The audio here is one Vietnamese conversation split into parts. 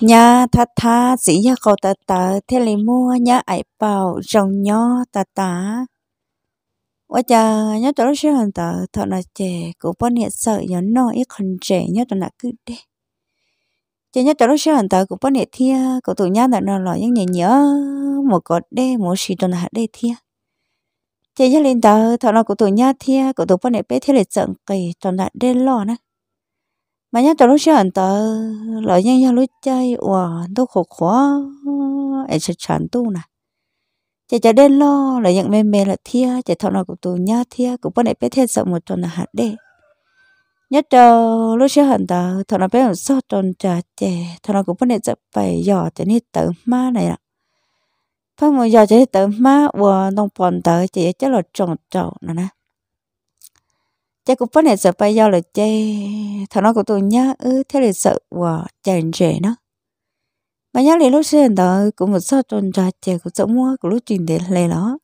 nhà tha tha chỉ nhà cầu ta ta thế lại mua nhà ải bảo rồng nhỏ ta ta quá giờ nhà tôi sẽ hoàn tờ thợ là trẻ cổ bao nhiêu sợ nhỏ nó ít còn trẻ nhà tôi là cứ đê trẻ nhà tôi sẽ hoàn tờ cổ bao nhiêu thia cổ tụi nhà là nó lo những nhẹ nhớ một cột đê một xì tôi là đê thia trẻ nhà lên tờ thợ là cổ tụi nhà thia cổ tụi bao nhiêu bé thế lại giận kỳ tao là đê lo nè มันยังจะรู้เชื่อต่อเรายังยังรู้ใจว่าตัวขขวาไอ้ฉันฉันตู้นะจะจะเด่นล้อเรายังเม่เมละเทียจะทำอะไรกับตัวยาเทียกูเป็นไอ้เป็ดเทศสมุทรนะัดเด้ยัดเอลูกเชื่อหันตาทนาเป็นซอจนจะเจทนากูเป็นจะไปหยอดจะนี่เติมมาไหนล่ะพ่อมึงหยอดจะเติมมาวัวต้องปอนเตอจะจะหลอดจงเจ้านะนะ cha cũng bắt này sợ bay do là cha thằng nó của tôi nhá ư thế là sợ và chèn rể nó mà nhớ lại lúc xuyên đó cũng một số tuần ra cha cũng sợ mua cũng lúc chuyện đến lề nó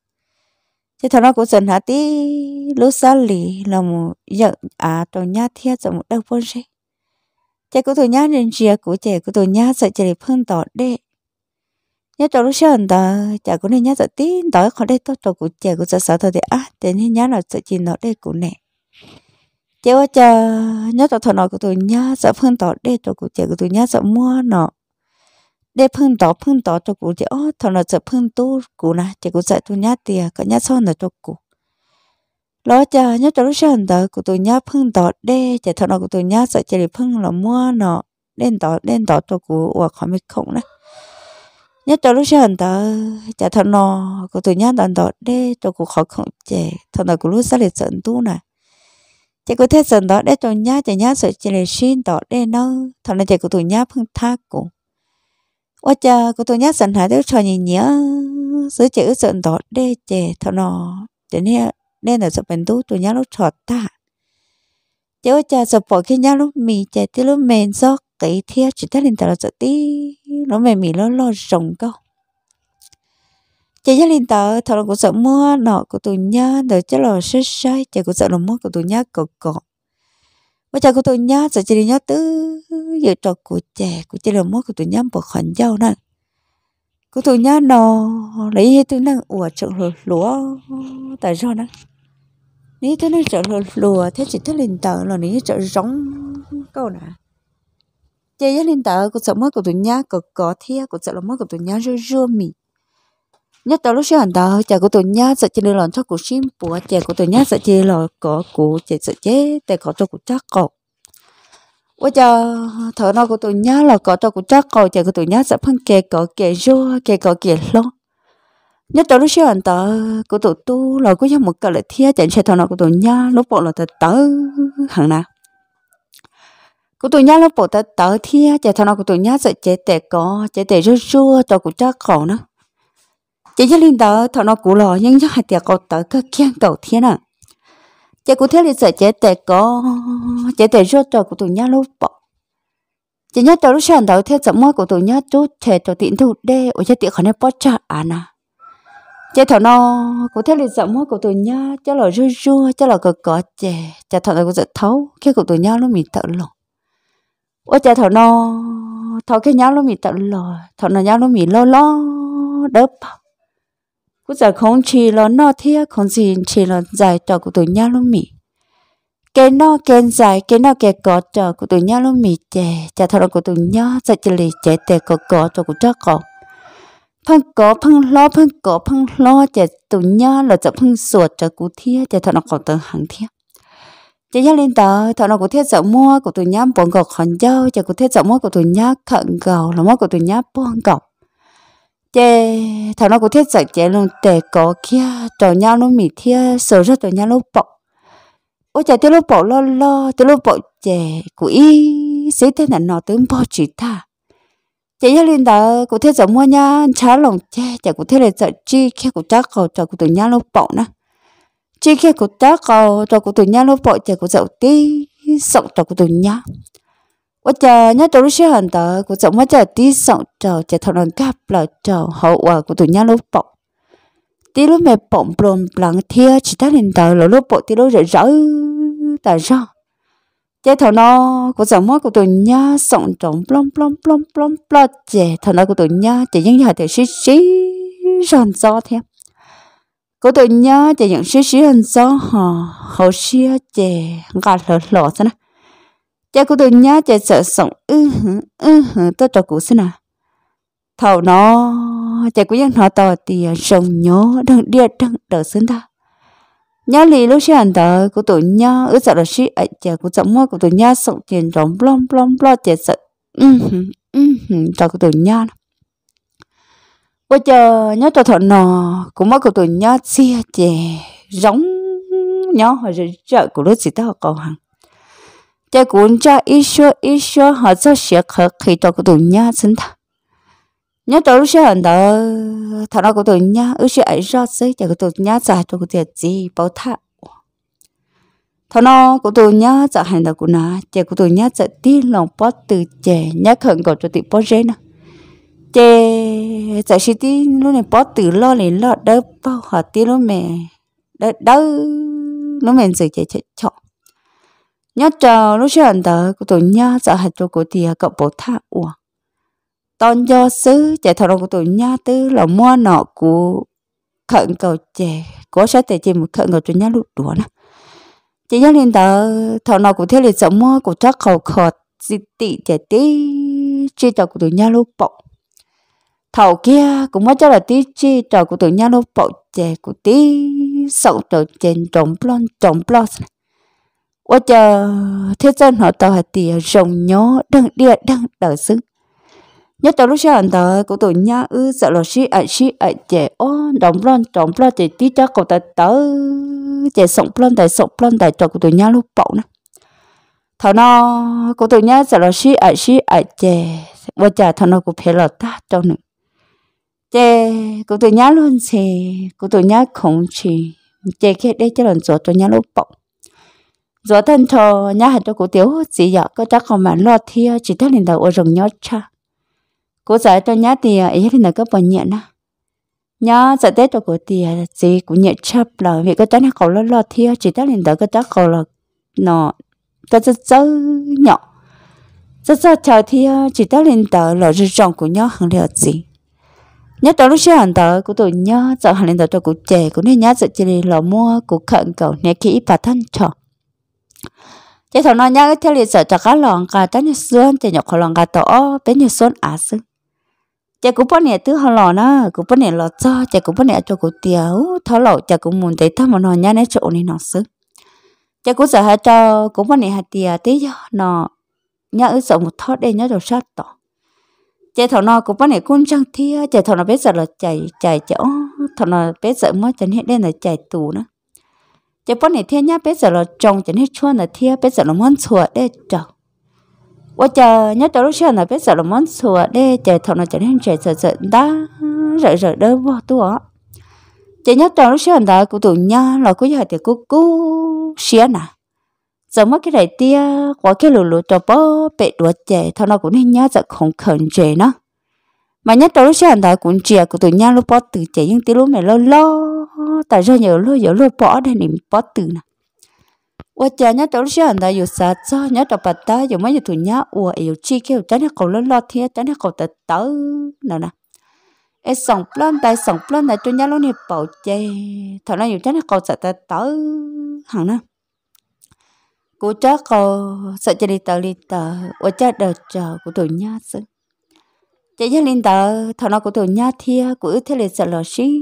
chứ thằng nó cũng sợ hả tí lúc xa lì là một giận à tròn nhá thiết sợ một đau bôn rể cha của tôi nhá nên rìa của cha của tôi nhá sợ cha để phân tỏ đệ nhớ cho lúc xuyên đó cha cũng nên nhớ sợ tí đó khỏi đây tốt cho của cha của sợ sợ thôi thì à thế nên nhá là sợ chỉ nó đây của nè chế quá cha nhớ tao thằng nào của tôi nhớ sợ phương tỏ để cho cụ chế của tôi nhớ sợ mua nọ để phương tỏ phương tỏ cho cụ chế ó thằng nào sợ phương tu cụ nè chế cụ sợ tụi nhớ tiền cả nhớ son là cho cụ lo cha nhớ cho lúc sáng tới của tôi nhớ phương tỏ để chế thằng nào của tôi nhớ sợ chế để phương là mua nọ nên tỏ nên tỏ cho cụ hoặc không biết không đấy nhớ cho lúc sáng tới chế thằng nào của tôi nhớ tận tỏ để cho cụ khó không chế thằng nào của lúc sáng để sợ tu này chỉ có thế dần đó để cho nhá chỉ nhá sợ chỉ để xin đó để nó thằng này chỉ có tụi nhá phương thác cổ, ôi cha có tụi nhá dần hà đứa cho nhìn nhớ giữ chị ước dần đó để chị thằng nó chị nên nên là sợ bệnh tu tụi nhá lúc trọt ta chị ôi cha sợ bỏ cái nhá lúc mì chị tí lúc mềm do cái thiết chỉ ta lên tao là sợ tí nó mềm mì nó lo rồng câu chị gia linh tớ thọ cũng sợ mưa nọ của tụi nhá đỡ chắc là sơ sai chị cũng sợ là mưa của tụi nhá cọ cọ mà chả của tụi nhá sợ chị đi nhá tứ giờ trò của trẻ của chị là mưa của tụi nhá bỏ khoản giàu nè của tụi nhá nọ lấy hết tụi năng ủa trợ lúa lúa tại sao nè lấy thứ năng trợ lúa lúa thế chị thích linh tớ là nếu trợ giống câu nè chị gia linh tớ cũng sợ mưa của tụi nhá cọ cọ thia cũng sợ là mưa của tụi nhá rưa rưa mì nhất tao lúc xưa hẳn chờ của tôi tụi nhá sợ chỉ lòn cho của sim bùa chờ của tôi nhá sợ chỉ lò có của chờ sợ chế tại có cho của chắc cậu bây chờ thở nó của tôi nhá là có cho của chắc cậu chờ của tôi nhá sợ phân kề có kề rô kề có kề lo nhất tao lúc xưa hẳn tao của tôi tu là có cho một cái lợi thiết chẳng sẽ thở nó của tôi nhá lúc bọn là thật tớ hẳn nào của tụi nhá lúc bộ tớ tớ thia chả thằng nào của tụi nhá sợ chế tệ có chế tệ rơ rơ cho của chắc khổ nữa chỉ cho linh đó thọ nó cú lò nhưng cho hạt tiệc cầu tới cơ kiên cầu thiên à chỉ cụ thế là sợ chế tệ có chế tệ rốt trò của tụi nhá lúc bỏ chỉ nhá trò lúc sáng đầu thế sợ mối của tụi nhá chút chế trò tiện thủ đê ở chế tiệc khỏi nên bỏ trả à nà chế thọ nó cú thế thì sợ mối của tụi nhá cho lò rưa rưa cho lò cờ cỏ chè chả thọ nó cũng sợ thấu khi của tụi nhá lúc mình tận lòng ôi chả thọ nó thọ cái nhá lúc mình tận lòng thọ nó nhá lúc mình lo lo đớp cú giờ không chỉ là nó thia không gì chỉ là giải trò của tụi nhau luôn mì cái nó kén giải cái nó kẹt cỏ trò của tụi nhau luôn mì trẻ chả thằng của tụi nhau sẽ chỉ lì trẻ trẻ cỏ cỏ trò của trò cỏ phân cỏ phân lo phân cỏ phân lo trẻ tụi nhau là chả phân sủa trò của thia chả thằng nó còn tự hàng thia chị gia lên tờ thọ nó của thiết dậu mua của tụi nhá bọn gọc hòn dâu chả của thiết dậu mua của tụi nhá khẩn gầu là mua của tụi nhá bọn gọc chế thằng nó cũng thiết giận chế luôn để có kia trò nhau nó mỉ thiết sờ ra trò nhau nó bỏ ô chả tiêu lúc bỏ lo lo tiêu lúc bỏ chè của y xí thế là nó tướng bỏ chỉ ta chè gia linh đó của thế giống mua nha chả lòng chè chả của thế là giận chi khi của chắc cầu trò của tụi nhau nó bỏ nè chi khi của chắc cầu trò của tụi nhau nó bỏ chè của dậu tí sợ trò của tụi nhau 我家那都是些很的，我怎么在地上找，在头上夹不了找，好我我都伢老宝，地路没蹦不隆不啷贴，其他领导老老宝地路热热的热，在头呢我怎么我都伢上涨不隆不隆不隆不隆不隆，在头呢我都伢在影下的是是上早天。cô tôi nhớ để những sĩ sĩ hình gió họ họ xia chè ngạt lở lở thế này cha cô tôi nhá cha sợ sống ư ừ hử ư ừ hử tôi cho cũ xin à thầu nó cha cũng dân họ tò thì sống nhớ đừng đi đừng đỡ xin ta nhá lì lúc xe anh tờ của tôi nhá ư sợ là xí ấy cha của chậm mua của tôi nhá sống tiền rộng blom blom blom cha sợ ư ừ hử ư hử trò của tôi nhá bây giờ nhớ cho thọ nò cũng mất của tôi nhá chia chè giống nhớ họ rồi chợ của lúc gì đó còn hàng 这国家一说一说好做些可可多个东西真的。nhớ tới lúc xưa đó thằng nó cũng tụi nhá ước xưa ấy ra xí thì cũng tụi nhá giải tụi tiệt gì bảo thạ thằng nó cũng tụi nhá giải hành đó cũng nà chè cũng tụi nhá giải tí lòng bó từ chè nhá khẩn cầu cho tụi bó rê nè chè giải xí tí lúc này bó từ lo này lo đỡ bao họ tí lúc mẹ đỡ đỡ lúc mẹ giờ chè chè chọn nhớ chờ lúc xưa anh tớ của tụi nhớ sợ hạt cho của tia cậu bố tha ủa tôn do sứ trẻ chạy thầu của tụi nhớ tứ là mua nọ của khẩn cầu trẻ có sẽ tệ chỉ một khẩn cầu tụi nhớ lúc đùa nè chỉ nhớ lên tớ thầu nọ của thế liệt sợ mua của chắc khẩu khọt dị tị trẻ tí chi trò của tụi nhớ lúc bọc thầu kia cũng mất cho là tí chi trò của tụi nhớ lúc bọc trẻ của tí sậu trò trên trống plon trống plon 我就 thế chân họ tàu hạt tìa à, rồng nhó đang địa đang đỡ sức nhớ tàu lúc sáng tờ của tôi nhá ư sợ lò xí ảnh xí ảnh chè ô đóng lon đóng lon chè tí cho cậu ta tớ chè sống lon tại sống lon tại cho của tôi nhá lúc bậu nè thằng nó của tôi nhá sợ lò xí ảnh xí ảnh chè và chả thằng nó của phê lò ta cho nữa chè của tôi nhá luôn chè của tôi nhá không chì chè khi đây cho lần rồi tôi nhá lúc bậu rõ thân thọ nhà hạt cho cổ tiểu chỉ giờ có chắc không mà lo thia chỉ thấy liền đầu ở rừng nhớ cha cổ giải cho nhá thì ấy à, thì là có bao nhẹ na nhá giải tết cho cổ thì chỉ à, cũng nhẹ chấp là vì có chắc là cậu lo lo thia chỉ thấy liền đầu có chắc cậu là nó có rất rất nhỏ rất rất chờ thì à, chỉ thấy liền đầu là rừng trồng của nhá hàng liệu gì nhớ tới lúc xưa đó tờ của tôi nhớ giờ hàng lên tờ cho cụ trẻ của nên nhớ giờ chỉ là mua của khẩn cầu nè kỹ và thân trọng chế thằng nó nhá theo lịch sử cho cá lòn cả trái như xuân thì nhọc lòn cả tổ bé như xuân à xứ chế cũng bắt nè thứ họ lò nó cũng bắt nè lò cho chế cũng bắt nè cho cụ tiểu thọ lò chế cũng muốn thấy thằng nó nhá nè chỗ này nó xứ chế cũng sợ hai cho cũng bắt nè hạt tiề tí nó nhá ở sợ một thọ đây nhá đồ sát tổ chế thằng nó cũng bắt nè cũng chẳng thia chế thằng nó biết sợ là chạy chạy chỗ thằng nó biết sợ mất chân hiện đây là chạy tù nữa chỉ bọn này thiên nhá bây giờ là trồng chỉ nên chua là thiên bây giờ là món chua để chờ. và chờ nhớ tới lúc sau là bây giờ là món chua để chờ thằng nó chỉ nên trẻ sợ sợ đã rợ rợ đỡ vô tuổi chỉ nhớ tới lúc sau là cụ tụ nhá là cứ giờ thì cứ cú xía nè giờ mất cái này tia quá cái lù lù cho bó bẹ đuổi trẻ thằng nó cũng nên nhớ giờ không khẩn trẻ nó mà nhất tới lúc sáng đó cũng chia của tụi nhau lúc bỏ từ chạy những tí lúc này lo lo tại do nhiều lo nhiều lo bỏ đây niệm bỏ từ nè ủa cha nhất tới lúc sáng đó dù sao cho nhất tới bắt ta dù mấy tụi nhau ủa yêu chi kêu chán hết cầu lo lo thế chán hết cầu tớ tớ nè nè ê sòng plan tại sống plan tại tụi nhau lúc này bảo chê thằng này dù chán hết cầu sợ tớ tớ hẳn nè cô chắc cầu sợ chơi đi tờ đi tờ ủa cha đợi chờ của tụi nhau xứng chị cho linh tờ thọ nó của tổ nhá thia của thế lệ sợ lò xí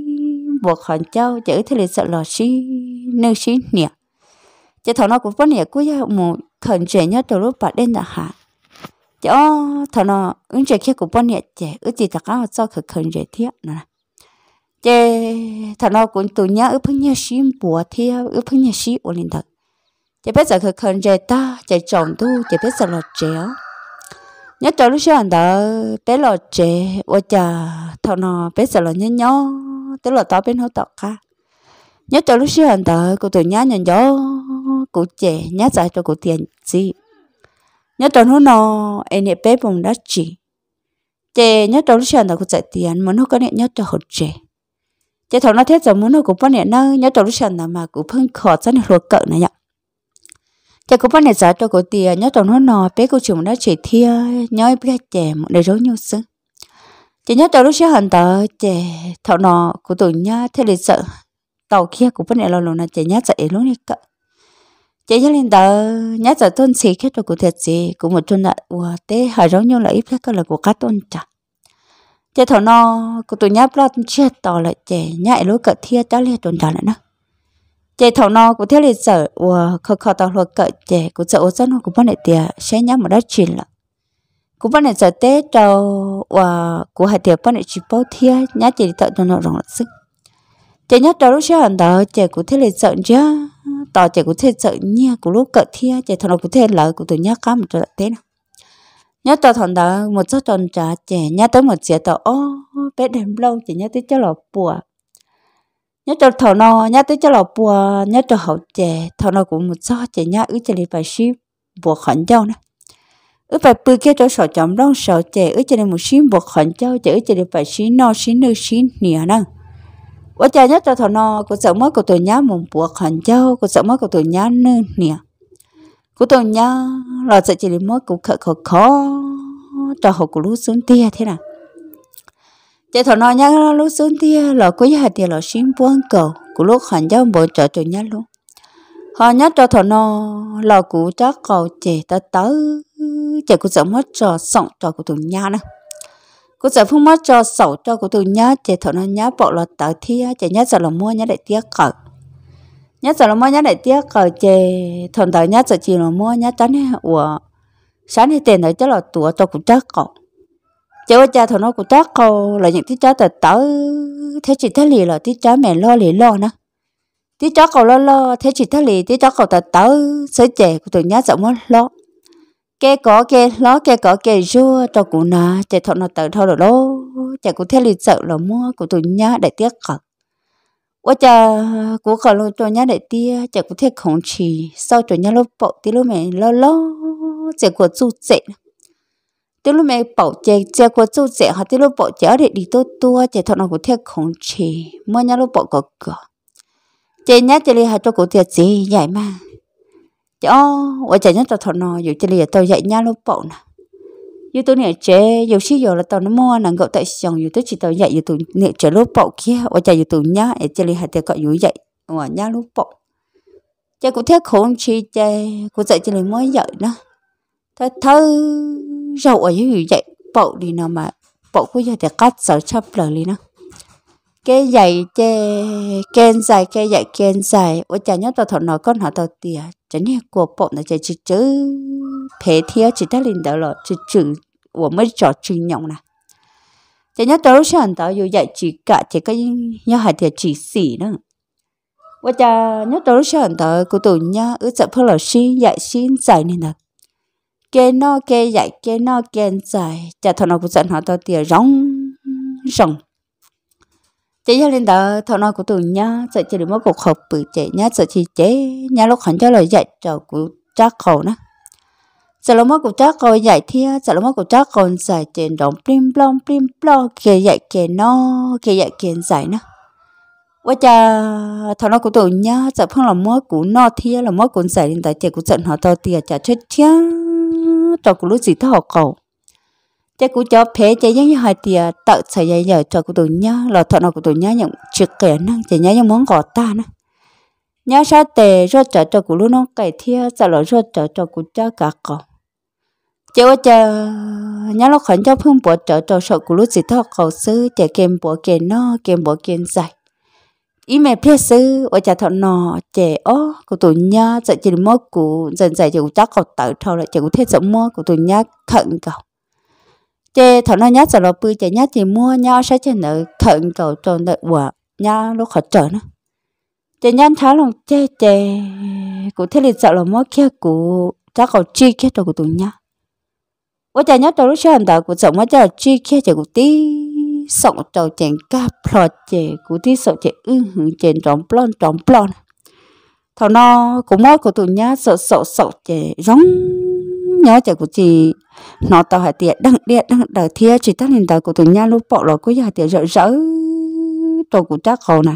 buộc hòn châu chữ thế lệ sợ lò xí nơi xí nè chị thọ nó của bố nè của ya một thần trẻ nhá từ lúc bà đến là hạ chị ô thọ nó ứng trẻ kia của bố nè chị ứ chị thật áo cho khởi khẩn trẻ thia nè chị thọ nó của tổ nhá ứ phân nhá xí buộc thia ứ phân nhá xí ổn linh thật chị bây giờ khởi khẩn trẻ ta chị chọn tu chị bây giờ là trẻ nhất cho lúc xưa đó bé lò chè ô chà thọ nọ bé sợ lò nhớ nhớ té lò tao bên hỗ tọt cả nhất cho lúc xưa đó cụ tụi nhá nhận gió cụ trẻ nhá giải cho cụ tiền gì nhất cho nó nọ em nè bé bùng đất chỉ chè nhớ cho lúc xưa đó cụ giải tiền mà nó có nè nhất cho hột chè chè thọ nó thế giờ muốn nó cũng có nè nó nhất cho lúc xưa đó mà cụ phân khó cho nó lúa cỡ này nhở chả cũng bắt này giả cho cô tiề nhớ trong nó nọ bé cô chồng nó chỉ thia nhớ bé một đời rối nhau sưng chị nhớ trong lúc sẽ hận tờ trẻ thọ nọ của tụi nhá thế để sợ tàu kia cũng bắt này lo lộn là chè nhớ sợ luôn này cỡ chị nhớ lên tờ nhớ giờ tôn xì khi cho cô thiệt gì cũng một chút là ủa té hở rối nhau là ít khác là của cá tôn chả chị thọ nọ của tụi nhá lo chia tàu lại trẻ nhảy lúc cỡ thia cháu liền tuần trả lại nữa chế thầu nó cũng thế lịch sử và khó khó tao lo cỡ chế của sợ ô dân của bọn này tiệt sẽ nhắm một đất chuyện là của bọn này sợ tết đầu và của hai tiệt bọn này chỉ bao thia nhá chỉ tao cho nó rộng sức chế nhất đầu lúc sẽ hẳn đó chế của thế lịch sử chứ tao chế của thế sợ nha của lúc cỡ thia chế thầu nó cũng thế lợi của tụi nhá cá một trận tết nào nhớ tao thằng đó một số tuần trả trẻ nhớ tới một chiếc tao ô bé đêm lâu chỉ nhớ tới cháu lọ bùa nhớ cho thọ nó nhớ tới cho lọ bùa nhớ cho hậu chè thọ nó cũng một số chè nhớ ứ chè lì phải xí bùa khẩn châu nè ứ phải bự kia cho sọ chậm đông sọ chè ứ chè lì một xí bùa khẩn châu chè ứ chè lì phải xí no xí nư xí nìa nè ở chè nhớ cho thọ nó cũng sợ mất của tôi nhớ một bùa khẩn châu cũng sợ mất của tôi nhớ nư nìa của tôi nhớ là sợ chè lì mất cũng khờ khờ khó cho hậu của lú xuống tia thế nào chế thọ nó nhá lúc xuống tia lọ cuối hạt tia lọ xin buông cầu của lúc hẳn giáo bộ trợ chủ nhá luôn họ nhá cho thọ nó lọ cũ chắc cầu chế ta tớ chế cũng sợ mất cho sọng cho của tụi nhá nữa cũng sợ phương mất cho sầu cho của tụi nhá chế thọ nó nhá bộ lọ tớ thia chế nhá sợ là mua nhá lại tia cờ nhá sợ là mua nhá lại tia cờ chế thọ tớ nhá sợ chỉ là mua nhá chán hè sáng thì tiền đấy cho là tủa cho cũng chắc cầu cháu cha thằng nó cũng tác câu là những tí cháu tờ tớ thế chị thế lì là tí cháu mẹ lo lì lo nữa tí cháu cầu lo lo thế chị thế lì tí cháu cầu tờ tớ sới trẻ của tụi nhá sợ mất lo kê có kê lo kê có kê rua cho cụ nà trẻ thọ nó tờ thôi rồi đó trẻ cũng thế lì sợ là mua của tụi nhá để tiếc cả quá cha cũng khởi luôn cho nhá để tia trẻ cũng thế không chỉ sau cho nhá lúc bộ tí lúc mẹ lo lo trẻ của chú trẻ tiêu lúc mẹ bảo chế chế qua chỗ chế họ tiêu lúc bảo chế đây đi tôi tua chế thằng nào cũng theo không chế mua nhà lúc bảo có cửa chế nhá chế li họ cho cụ tiệt gì vậy mà cho ở chế nhá cho thằng nào dù chế li tôi dạy nhà lúc bảo nè dù tôi nè chế dù xí giờ là tao nó mua nàng gậu tại sòng dù tôi chỉ tao dạy dù tôi nè chế lúc bảo kia ở chế dù tôi nhá chế li họ tiêu có dù dạy ở nhà lúc bảo chế cũng theo không chế chế cũng dạy chế li mới dạy nữa thôi thôi rau ấy dưới vậy bộ đi nào mà bộ của giờ thì cắt sáu trăm lần đi nó cái dạy che ken dài cái dạy ken dài ở chả nhớ tao thọ nói con họ tao tìa chả nhớ của bộ là chạy chữ chữ thế thiếu chỉ ta lên đó rồi chữ chữ của mới trò chuyện nhộng nè chả nhớ tao lúc sáng tao dù dạy chỉ cả chỉ cái nhớ hạt thì chỉ xỉ nữa và chả nhớ tao lúc sáng tao cô tụi nhớ ở chợ phơi lò dạy xin dài nên là cái nó cái dạy cái nó cái dạy chả thằng nào cũng giận họ tao tiền rong rong chị gia lên đó thằng nào cũng tưởng nhá sợ chị đừng mất cuộc họp bự chị nhá sợ chị chế nhá lúc hẳn cho lời dạy cho cũng cha khẩu nữa sợ lúc mất cuộc cha khẩu dạy thia sợ lúc mất cuộc cha khẩu dạy trên đồng plim plong plim plong kia dạy kia nó kia dạy kia dạy nữa quá cha thằng nó cũng tưởng nhá sợ phong là mất của nó thia là mất cũng dạy lên tại chị cũng giận họ to tiền chả chết chết trò của lúc gì thế họ cầu cha cũng cho phê cha nhớ như hai tia tự xảy ra giờ trò của tụi nhớ là thọ nào của tụi nhớ những chuyện kể năng cha nhớ những món gọt ta nữa nhớ sao tề rồi trò trò của lúc nó cày thia sợ lỗi rồi trò trò của cha cả cầu chế ơi chờ nhớ lúc khẩn cho phương bộ trợ trò sợ của lúc gì thọ cầu sư trẻ kèm bộ kèm nó kèm bộ kèm dài ý mẹ biết sư ở chả thọ nọ trẻ ó của tụi nhá sợ chỉ mơ của dần dần chỉ chắc cậu tự thâu lại chỉ có thế sợ mơ của tụi nhá khẩn cầu trẻ thọ nọ nhá sợ lọ bự trẻ nhá chỉ mua nhá sẽ chỉ nợ khẩn cầu cho nợ quả nhá lúc khó trở nữa trẻ nhá tháo lòng trẻ trẻ của thế lịch sợ là mơ kia của chắc cậu chi kia cho của tụi nhá ở chả nhá đầu lúc sáng đầu của sợ mơ chả chi kia cho của tí sọng trầu chèn ca phò chè cú tí sọ chè ư hứng chèn trống plon trống plon thảo nó cũng mót của tụi nhá sợ sợ sợ chè giống nhớ chè của chị nó tao hạt tiệt đăng điện đăng đờ thia chỉ tắt lên đời của tụi nhá lúc bỏ lọ của nhà tiệt rỡ rỡ tôi cũng chắc khổ nè,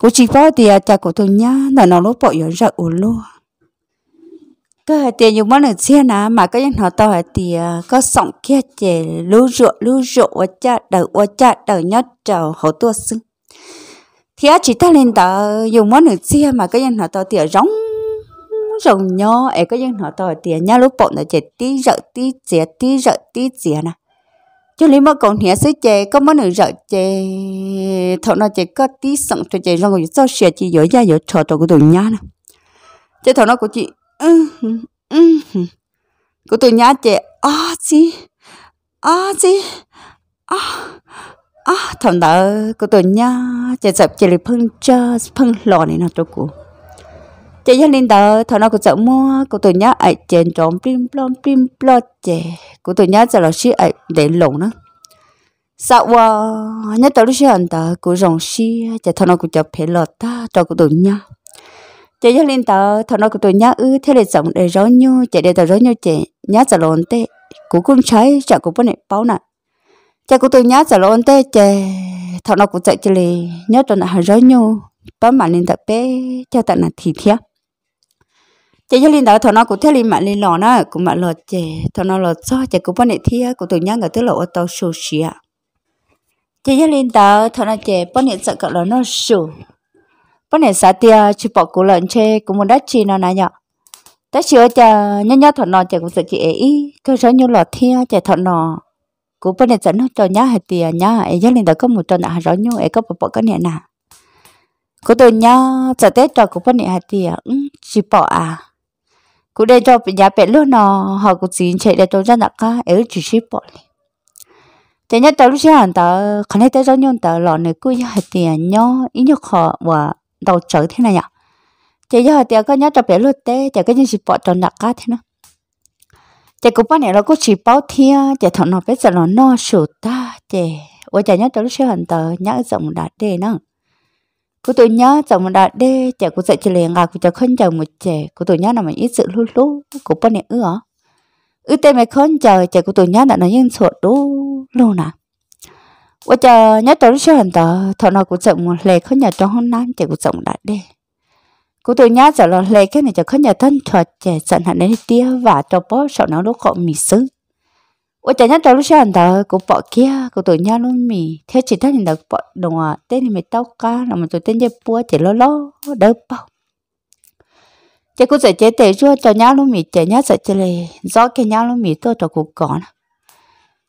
của chị phó thì chà của tụi nhá là nó lúc bỏ rỡ rỡ luôn cái hạt tiền dùng món được xe nà mà cái nhân họ tao hạt tiền à, có sọng kia chè lú rộ lú rộ và cha đầu và cha đầu nhất trầu hậu tua sưng thì chỉ ta lên tờ dùng món được xe mà cái nhân họ tao tiền rống rồng nho ấy cái nhân họ tao tiền nha lúc bọn là chè tí rợ tí chè tí rợ tí chè nè cho lấy mà còn nhẹ sứ chè có món được rợ chè thọ nó chè có tí sọng cho chè rong rồi cho xe chỉ dở ra dở trò trò của tụi nhá nè chè thọ nó của chị cô tôi nhát chị à chị à chị à à thằng đó cô tôi nhá chị sập chị lấy phun chơ phun lò này nó cho cô chị gia đình đó thằng nó cũng sợ mua cô tôi nhá ấy chèn trộm plim plom plim plo chị cô tôi nhá giờ là chị ấy để lộn đó sợ quá nhất tới lúc chị hận đó cô rồng chị chị thằng nó cũng chập phải lọt ta cho cô tôi nhá chị cho linh tờ thằng nó của tôi nhá ư thế là sống để rối nhu chị để tờ rối nhu chị nhá giờ lộn tê cú cũng trái chả cú bữa này báo nè cha của tôi nhá giờ lộn tê chị thằng nó của chạy chị lì nhớ tôi là rối nhu bấm mà linh tập bé cho tận là thì thiếc chị cho linh tờ thằng nó của thế linh mạng linh lò nó cũng mạng lò chị thằng nó lò cho chị cú bữa này thiếc của tôi nhá người tức là ở tàu sushi à chị cho linh tờ thằng nó chị bữa này sợ cậu nó nó sù bữa nay sáng tia chụp bỏ củ lợn chê cũng muốn đất chi nó nãy nhở ta chưa chờ nhớ nhớ thuận nò chờ cũng sự chị ấy cơ sở như lọt thia chờ thuận nò cú bữa này dẫn cho nhá hai tiền nhá ấy nhớ lên đã có một trò nọ à, rõ nhau ấy có bỏ bỏ cái này nè cú tôi nhá giờ tết trò cú bữa này hai tiền chỉ bỏ à cú đây cho nhà bé luôn nò họ cũng xin chạy để tôi ra đặt cá ấy chỉ chỉ bỏ đi thế nhớ tới lúc xưa anh ta khán hết tới rõ nhau tao lọ này cú hai tiền nhó ý nhóc họ và đầu trở thế này nhở chị giờ thì có nhớ cho bé luật tê chị cái gì chỉ bỏ cho nạc cá thế nó chị cũng bao này nó cũng chỉ bao thiên, chị thằng nó biết giờ nó no sụt ta chị ôi chị nhớ cho lúc xưa hẳn tờ nhớ rộng đã đê nữa cô tôi nhớ chồng đã đê chả cô dạy chị liền à cô chả khôn chờ một trẻ cô tôi nhớ là mình ít sự lú lú cô bao này ư ư tê mày khôn chờ chả cô tôi nhớ là nó yên sụt đu luôn à 我就 nhớ trong số hàng đó thọ nào cũng rộng một lệ khó nhà trong hôm nay chỉ cũng rộng đại đi cũng tôi nhớ giờ là lệ cái này cho khó nhà thân cho trẻ giận hẳn đến tia và cho bó sợ nó lúc họ mì sứ 我今天早上的，我包鸡啊，我昨天弄米，天气太热，包弄啊，等你们到家，那么昨天就包起了咯，得包。这个在这地说，昨天弄米，今天在这里，早给伢弄米多，早给讲了。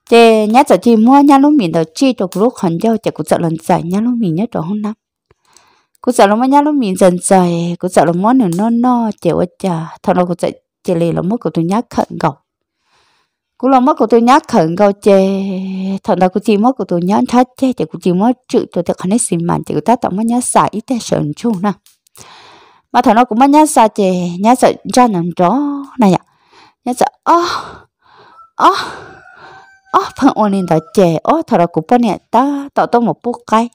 chị nhá giờ chị mua nhá lúc mình đầu chi được lúc hòn dâu chị cũng sợ lần dài nhá lúc mình nhớ đồ hôm năm cũng sợ lúc nhá lúc mình dần dài, cũng sợ lúc món nửa non no chị ơi chà thằng nó cũng sợ chị lì là mất của tôi nhá khẩn cầu cũng là mất của tôi nhá khẩn cầu chị thằng nào cũng chỉ mất của tôi nhá thắt chị chị cũng chỉ mất chữ tôi thật hắn xin mặn chị cũng tát tao mất nhá giải ít để sờn chung nè mà thằng nó cũng mất nhá xa chị nhá sợ cho nằm chó này ạ nhá sợ ô ô ó phần ôn nên đó chè ó thọ là cũng bao nè ta tọ tông một bút cái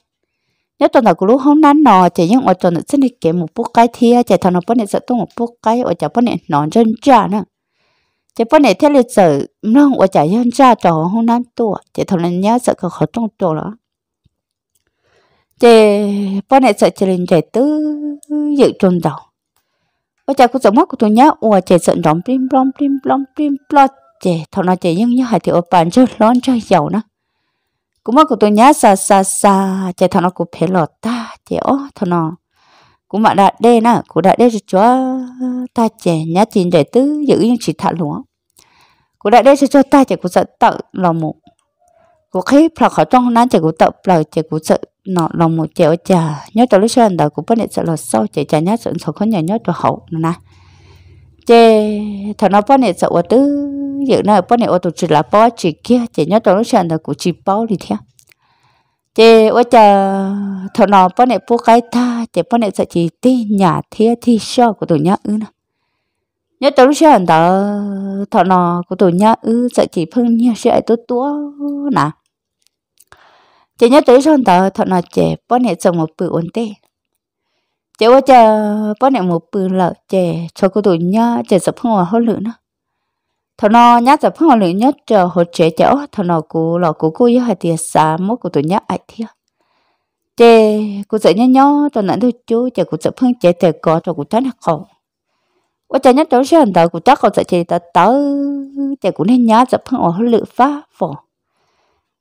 nhớ tuần là cũng lúc không nán nọ chè nhưng ở tuần xin đi kiếm một bút cái thì, chè thọ nó bao nè sợ tông một bút cái ở chả bao nè nọ chân trả nè chè bao nè thế lịch sử nông ở chả chân trả trò không nán tua chè thọ là nhớ sợ khó khó trong trò đó chè bao nè sợ chè lên chè tứ dự tròn đầu ở chả cũng sợ mất của tôi nhớ ở chè sợ rộng plim plom plim plom plim plot chị thằng nó chị nhưng nhớ hai thì ở bàn cho lón cho giàu nó cũng mà của tôi nhá xa xa xa chị thằng nó cũng phải lọt ta chị ó thằng nó cũng mà đã đê nè cũng đã đê cho chúa ta chị nhá chị để tứ giữ những chỉ thả lúa cũng đã đê cho cho ta chị cũng sợ tự lòng mụ cũng khi phật khỏi trong nán chị cũng tự lời chị cũng sợ nọ lòng một chị ở chả nhớ tới lúc xưa anh đời cũng bắt định sợ lọt sau chị chả nhá sợ sợ khó nhớ nhớ tôi hậu nè chị thằng nó bắt định sợ ở tứ giờ này ở này ô tô chỉ là bao chỉ kia chỉ nhớ tôi lúc sáng là cũng chỉ bao đi theo chị ôi chờ thọ nào bên này bố cái ta chỉ bên này sẽ chỉ đi nhà thế thì sao của tôi nhớ ư nè nhớ tôi lúc sáng đó thọ nó của tôi nhớ ư sẽ chỉ phân nhớ sẽ tôi tua nè Chỉ nhớ tôi sáng đó thọ nào chỉ bên này trồng một bự ổn định. chị ôi chờ bên này một bự lợ chỉ cho của tôi nhớ chỉ sẽ phân ở hơn nữa thọ nó nhát giờ phong họ lưỡi nhất chờ hỗ chế cháu thọ nó cú lọ cú cô yêu hai tiền xa mốt của tụi nhát ai thiệt chê cú sợ nhát nhó tụi nãy thôi chú chả cú sợ phong chế tề có cho cú tán hạt khổ quá chả nhát đâu sẽ tao cú chắc còn sợ chế ta tớ chả cú nên nhát giờ phong họ lưỡi phá phò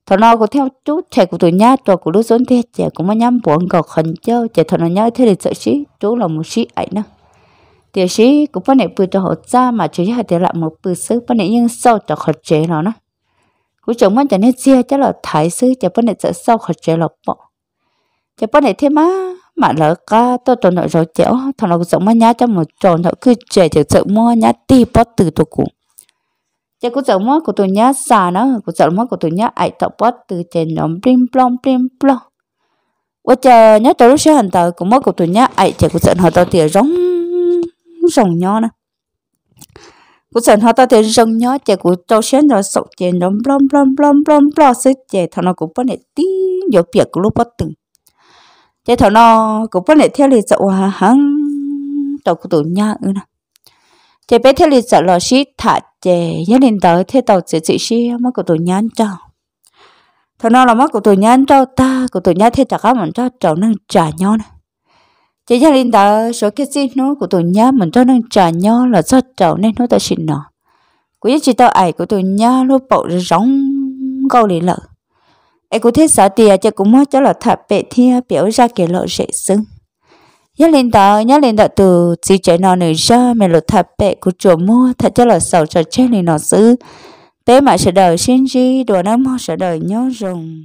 thọ nó cú theo chú chả cú tụi nhát cho cú lúc xuống thiệt chả cú mà nhắm buồn gọt khẩn chơi chả thọ nó nhát thế để sợ sĩ chú là một sĩ ảnh nữa thì sĩ cũng phải nãy bự cho họ ra mà chỉ hai để lại một bự sứ phải nãy nhưng sau cho họ chế nó nó cũng chẳng muốn cho nên chia chắc là thái sứ cho bắt nãy sẽ sau họ chế là bỏ cho bắt nãy thêm á mà lỡ ca tôi tôi nói rồi chéo thằng nó cũng giống mà nhá cho một tròn nó cứ chế chỉ sợ mua nhá ti bớt từ tôi cũng cho cũng giống mà của tôi nhá xa nó cũng giống mà của tôi nhá ai tập bớt từ trên nó plim plom plim plom quá chờ nhớ tôi lúc sẽ hành tờ cũng mất của tôi nhá ai chỉ cũng sợ họ tao tiền rong rồng nhỏ nè cũng sẵn họ ta thì rồng nhỏ chè của trâu xén rồi sọc chè nó blom blom blom blom blom sẽ chè thằng nó cũng bắt này tí dỗ biệt của lúc bắt từng chè thằng nó cũng bắt này theo lịch dậu hà hắn tàu của tụi nhà ư nè chè bé theo lịch dậu lò xí thả chè nhớ đến tới theo tàu sẽ chỉ xí mất của tụi nhà cho thằng nó là mất của tụi nhà cho ta của tụi nhà theo chả có mình cho trâu nó trả nhau nè chỉ dạ, gia dạ, linh ta số cái gì nó của tụi nhá mình cho nên trả nhau là do trầu nên nó ta xin nó của chỉ tao ải của tụi nhá nó bộ rong câu lý lợ ai cũng thế sợ tiệt cho cũng mất cho là thật bệ thia biểu ra kể lộ dễ sưng nhớ dạ, linh đó nhớ linh đó từ chỉ chạy nó nữa ra mẹ lộ thật bệ của chùa mua thật cho là sầu trò chơi này nó giữ bé mà sẽ đời xin gì đồ nó mua sẽ đời nhớ rồng